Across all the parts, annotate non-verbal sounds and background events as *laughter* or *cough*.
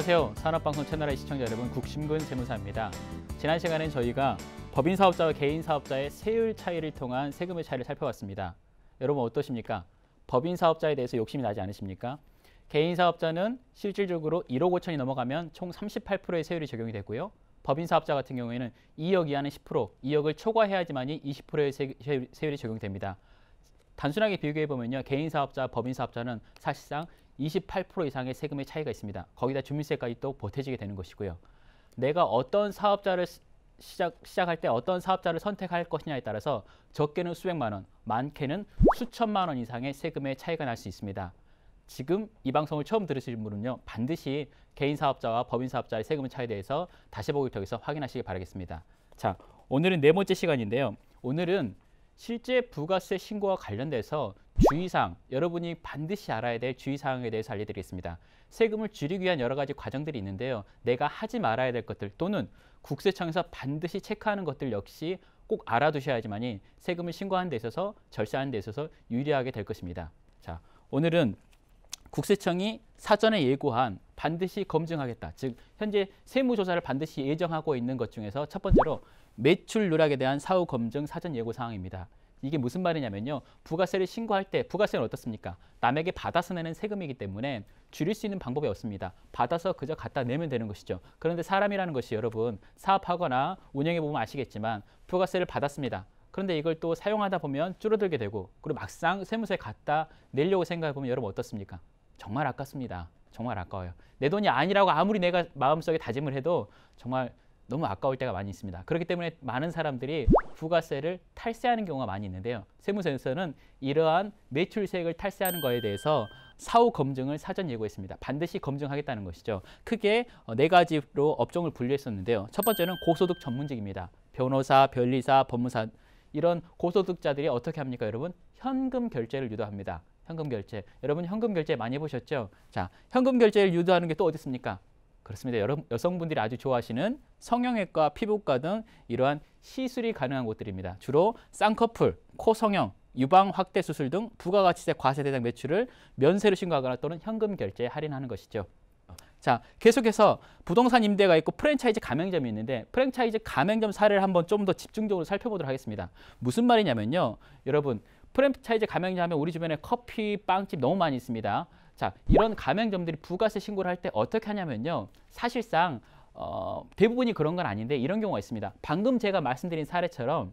안녕하세요. 산업방송 채널의 시청자 여러분, 국심근 세무사입니다. 지난 시간엔 저희가 법인 사업자와 개인 사업자의 세율 차이를 통한 세금의 차이를 살펴봤습니다. 여러분 어떠십니까? 법인 사업자에 대해서 욕심이 나지 않으십니까? 개인 사업자는 실질적으로 1억 5천이 넘어가면 총 38%의 세율이 적용이 되고요. 법인 사업자 같은 경우에는 2억 이하는 10%, 2억을 초과해야지만이 20%의 세율이 적용됩니다. 단순하게 비교해 보면요. 개인 사업자, 법인 사업자는 사실상 28% 이상의 세금의 차이가 있습니다. 거기다 주민세까지 또 보태지게 되는 것이고요. 내가 어떤 사업자를 시작, 시작할 때 어떤 사업자를 선택할 것이냐에 따라서 적게는 수백만 원, 많게는 수천만 원 이상의 세금의 차이가 날 수 있습니다. 지금 이 방송을 처음 들으실 분은요. 반드시 개인 사업자와 법인 사업자의 세금 차이에 대해서 다시 보기 통해서 확인하시기 바라겠습니다. 자, 오늘은 네 번째 시간인데요. 오늘은 실제 부가세 신고와 관련돼서 주의사항, 여러분이 반드시 알아야 될 주의사항에 대해서 알려드리겠습니다. 세금을 줄이기 위한 여러 가지 과정들이 있는데요. 내가 하지 말아야 될 것들 또는 국세청에서 반드시 체크하는 것들 역시 꼭 알아두셔야지만이 세금을 신고하는 데 있어서 절세하는 데 있어서 유리하게 될 것입니다. 자, 오늘은 국세청이 사전에 예고한 반드시 검증하겠다. 즉 현재 세무조사를 반드시 예정하고 있는 것 중에서 첫 번째로 매출 누락에 대한 사후 검증 사전 예고 사항입니다. 이게 무슨 말이냐면요. 부가세를 신고할 때 부가세는 어떻습니까? 남에게 받아서 내는 세금이기 때문에 줄일 수 있는 방법이 없습니다. 받아서 그저 갖다 내면 되는 것이죠. 그런데 사람이라는 것이 여러분 사업하거나 운영해 보면 아시겠지만 부가세를 받았습니다. 그런데 이걸 또 사용하다 보면 줄어들게 되고 그리고 막상 세무서에 갖다 내려고 생각해 보면 여러분 어떻습니까? 정말 아깝습니다. 정말 아까워요. 내 돈이 아니라고 아무리 내가 마음속에 다짐을 해도 정말 너무 아까울 때가 많이 있습니다. 그렇기 때문에 많은 사람들이 부가세를 탈세하는 경우가 많이 있는데요. 세무서에서는 이러한 매출세액을 탈세하는 것에 대해서 사후 검증을 사전 예고했습니다. 반드시 검증하겠다는 것이죠. 크게 어, 네 가지로 업종을 분류했었는데요. 첫 번째는 고소득 전문직입니다. 변호사, 변리사, 법무사 이런 고소득자들이 어떻게 합니까, 여러분? 현금 결제를 유도합니다. 현금 결제. 여러분 현금 결제 많이 해보셨죠? 자, 현금 결제를 유도하는 게 또 어디 있습니까? 그렇습니다. 여러, 여성분들이 아주 좋아하시는 성형외과, 피부과 등 이러한 시술이 가능한 곳들입니다. 주로 쌍꺼풀, 코 성형, 유방 확대 수술 등 부가가치세 과세 대상 매출을 면세로 신고하거나 또는 현금 결제에 할인하는 것이죠. 자, 계속해서 부동산 임대가 있고 프랜차이즈 가맹점이 있는데 프랜차이즈 가맹점 사례를 한번 좀 더 집중적으로 살펴보도록 하겠습니다. 무슨 말이냐면요. 여러분, 프랜차이즈 가맹점 하면 우리 주변에 커피, 빵집 너무 많이 있습니다. 자, 이런 가맹점들이 부가세 신고를 할 때 어떻게 하냐면요. 사실상 어, 대부분이 그런 건 아닌데 이런 경우가 있습니다. 방금 제가 말씀드린 사례처럼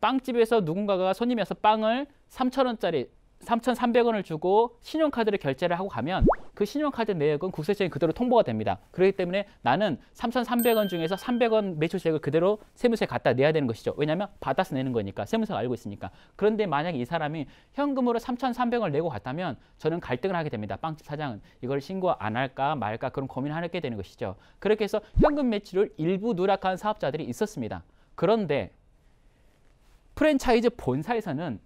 빵집에서 누군가가 손님이 와서 빵을 3,000원짜리, 3,300원을 주고 신용카드를 결제를 하고 가면 그 신용카드 내역은 국세청에 그대로 통보가 됩니다. 그렇기 때문에 나는 3 3 0 0원 중에서 3 0 0원 매출세액을 그대로 세무서에 갖다 내야 되는 것이죠. 왜냐하면 받아서 내는 거니까 세무서가 알고 있으니까. 그런데 만약에 이 사람이 현금으로 3 3 0 0 원을 내고 갔다면 저는 갈등을 하게 됩니다. 빵집 사장은 이걸 신고 안 할까 말까 그런 고민을 하게 되는 것이죠. 그렇게 해서 현금 매출을 일부 누락한 사업자들이 있었습니다. 그런데 프랜차이즈 본사에서는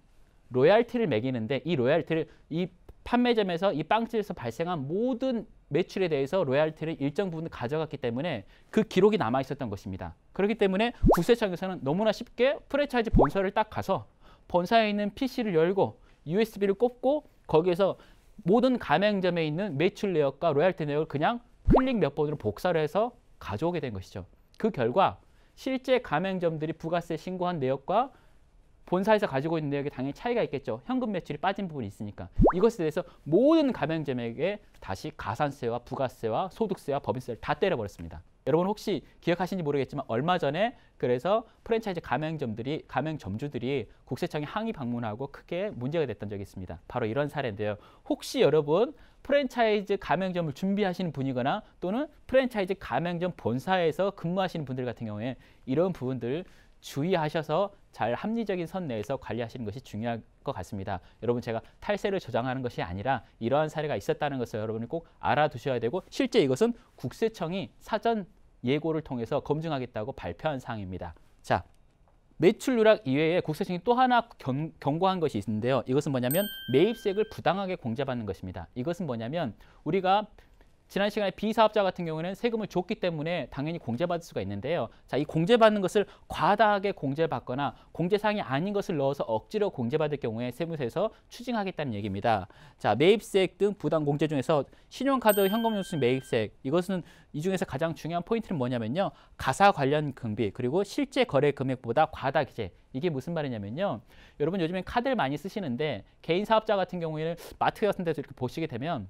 로얄티를 매기는데 이 로얄티를 이 판매점에서 이 빵집에서 발생한 모든 매출에 대해서 로얄티를 일정 부분 가져갔기 때문에 그 기록이 남아 있었던 것입니다. 그렇기 때문에 국세청에서는 너무나 쉽게 프랜차이즈 본사를 딱 가서 본사에 있는 PC를 열고 USB를 꼽고 거기에서 모든 가맹점에 있는 매출 내역과 로얄티 내역을 그냥 클릭 몇 번으로 복사를 해서 가져오게 된 것이죠. 그 결과 실제 가맹점들이 부가세 신고한 내역과 본사에서 가지고 있는 내역에 당연히 차이가 있겠죠. 현금 매출이 빠진 부분이 있으니까. 이것에 대해서 모든 가맹점에게 다시 가산세와 부가세와 소득세와 법인세를 다 때려버렸습니다. 여러분 혹시 기억하시는지 모르겠지만 얼마 전에 그래서 프랜차이즈 가맹점들이 가맹점주들이 국세청에 항의 방문하고 크게 문제가 됐던 적이 있습니다. 바로 이런 사례인데요. 혹시 여러분 프랜차이즈 가맹점을 준비하시는 분이거나 또는 프랜차이즈 가맹점 본사에서 근무하시는 분들 같은 경우에 이런 부분들 주의하셔서 잘 합리적인 선 내에서 관리하시는 것이 중요할 것 같습니다. 여러분 제가 탈세를 조장하는 것이 아니라 이러한 사례가 있었다는 것을 여러분이 꼭 알아두셔야 되고 실제 이것은 국세청이 사전 예고를 통해서 검증하겠다고 발표한 사항입니다. 자, 매출 누락 이외에 국세청이 또 하나 견, 경고한 것이 있는데요. 이것은 뭐냐면 매입세액을 부당하게 공제받는 것입니다. 이것은 뭐냐면 우리가 지난 시간에 비사업자 같은 경우에는 세금을 줬기 때문에 당연히 공제받을 수가 있는데요. 자, 이 공제받는 것을 과다하게 공제받거나 공제사항이 아닌 것을 넣어서 억지로 공제받을 경우에 세무서에서 추징하겠다는 얘기입니다. 자, 매입세액 등 부당 공제 중에서 신용카드 현금영수증 매입세액 이것은 이 중에서 가장 중요한 포인트는 뭐냐면요. 가사 관련 금비 그리고 실제 거래 금액보다 과다 기재 이게 무슨 말이냐면요. 여러분 요즘엔 카드를 많이 쓰시는데 개인 사업자 같은 경우에는 마트 같은 데서 이렇게 보시게 되면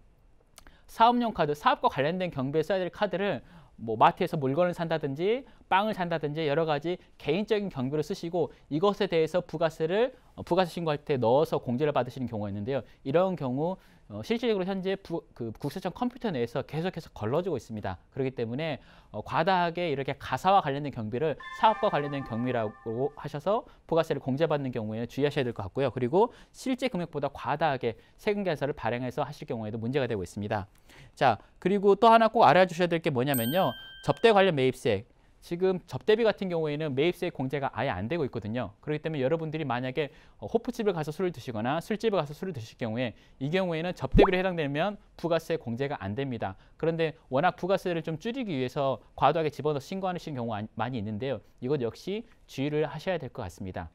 사업용 카드, 사업과 관련된 경비에 써야 될 카드를 뭐 마트에서 물건을 산다든지 빵을 산다든지 여러 가지 개인적인 경비를 쓰시고 이것에 대해서 부가세를 어, 부가세 신고할 때 넣어서 공제를 받으시는 경우가 있는데요. 이런 경우 어, 실질적으로 현재 부, 그 국세청 컴퓨터 내에서 계속해서 걸러지고 있습니다. 그렇기 때문에 어, 과다하게 이렇게 가사와 관련된 경비를 사업과 관련된 경비라고 하셔서 부가세를 공제받는 경우에는 주의하셔야 될 것 같고요. 그리고 실제 금액보다 과다하게 세금 계산서를 발행해서 하실 경우에도 문제가 되고 있습니다. 자, 그리고 또 하나 꼭 알아주셔야 될 게 뭐냐면요. 접대 관련 매입세 지금 접대비 같은 경우에는 매입세 공제가 아예 안 되고 있거든요. 그렇기 때문에 여러분들이 만약에 어, 호프집을 가서 술을 드시거나 술집에 가서 술을 드실 경우에 이 경우에는 접대비로 해당되면 부가세 공제가 안 됩니다. 그런데 워낙 부가세를 좀 줄이기 위해서 과도하게 집어넣어 신고하시는 경우가 많이 있는데요. 이것 역시 주의를 하셔야 될 것 같습니다.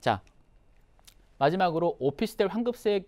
자, 마지막으로 오피스텔 환급세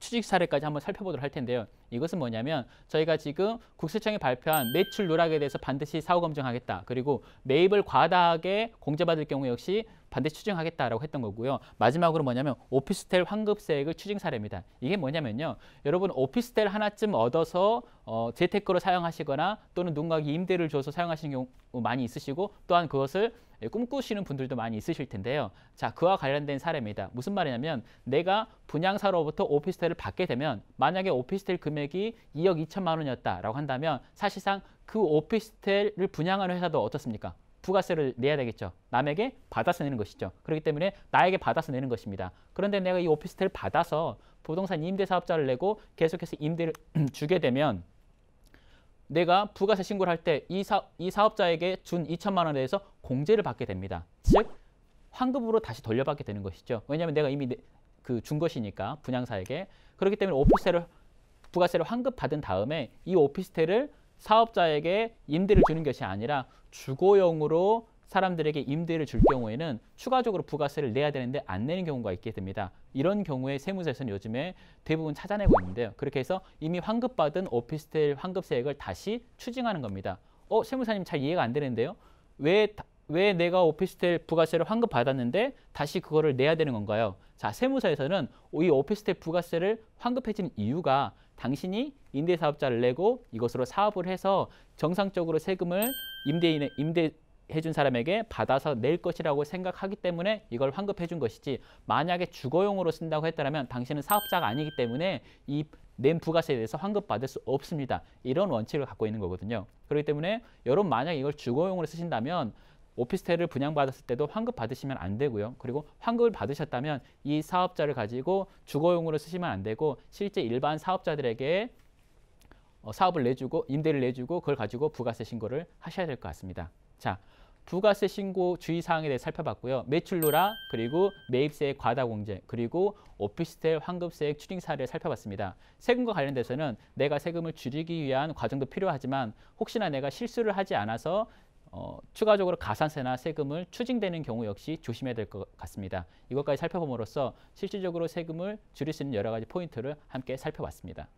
추직 사례까지 한번 살펴보도록 할 텐데요. 이것은 뭐냐면 저희가 지금 국세청이 발표한 매출 누락에 대해서 반드시 사후 검증하겠다. 그리고 매입을 과다하게 공제받을 경우 역시 반드시 추징하겠다라고 했던 거고요. 마지막으로 뭐냐면 오피스텔 환급세액을 추징 사례입니다. 이게 뭐냐면요. 여러분 오피스텔 하나쯤 얻어서 어, 재테크로 사용하시거나 또는 누군가에게 임대를 줘서 사용하시는 경우 많이 있으시고 또한 그것을 꿈꾸시는 분들도 많이 있으실 텐데요. 자, 그와 관련된 사례입니다. 무슨 말이냐면 내가 분양사로부터 오피스텔을 받게 되면 만약에 오피스텔 금액 금액이 2억 2천만 원이었다라고 한다면 사실상 그 오피스텔을 분양하는 회사도 어떻습니까? 부가세를 내야 되겠죠. 남에게 받아서 내는 것이죠. 그렇기 때문에 나에게 받아서 내는 것입니다. 그런데 내가 이 오피스텔을 받아서 부동산 임대 사업자를 내고 계속해서 임대를 *clears throat* 주게 되면 내가 부가세 신고를 할 때이이 사업자에게 준 2천만 원에 대해서 공제를 받게 됩니다. 즉 환급으로 다시 돌려받게 되는 것이죠. 왜냐하면 내가 이미 그 준 것이니까 분양사에게 그렇기 때문에 오피스텔을 부가세를 환급 받은 다음에 이 오피스텔을 사업자에게 임대를 주는 것이 아니라 주거용으로 사람들에게 임대를 줄 경우에는 추가적으로 부가세를 내야 되는데 안 내는 경우가 있게 됩니다. 이런 경우에 세무서에서는 요즘에 대부분 찾아내고 있는데요. 그렇게 해서 이미 환급받은 오피스텔 환급세액을 다시 추징하는 겁니다. 어, 세무사님 잘 이해가 안 되는데요. 왜왜 내가 오피스텔 부가세를 환급 받았는데 다시 그거를 내야 되는 건가요? 자, 세무사에서는 이 오피스텔 부가세를 환급해 준 이유가 당신이 임대 사업자를 내고 이것으로 사업을 해서 정상적으로 세금을 임대인의 임대 해준 사람에게 받아서 낼 것이라고 생각하기 때문에 이걸 환급해 준 것이지 만약에 주거용으로 쓴다고 했다면 당신은 사업자가 아니기 때문에 이 낸 부가세에 대해서 환급받을 수 없습니다. 이런 원칙을 갖고 있는 거거든요. 그렇기 때문에 여러분 만약 이걸 주거용으로 쓰신다면 오피스텔을 분양받았을 때도 환급 받으시면 안 되고요. 그리고 환급을 받으셨다면 이 사업자를 가지고 주거용으로 쓰시면 안 되고 실제 일반 사업자들에게 어, 사업을 내주고 임대를 내주고 그걸 가지고 부가세 신고를 하셔야 될 것 같습니다. 자, 부가세 신고 주의사항에 대해 살펴봤고요. 매출로라 그리고 매입세액 과다 공제 그리고 오피스텔 환급세액 추징 사례를 살펴봤습니다. 세금과 관련돼서는 내가 세금을 줄이기 위한 과정도 필요하지만 혹시나 내가 실수를 하지 않아서 어, 추가적으로 가산세나 세금을 추징되는 경우 역시 조심해야 될 것 같습니다. 이것까지 살펴봄으로써 실질적으로 세금을 줄일 수 있는 여러 가지 포인트를 함께 살펴봤습니다.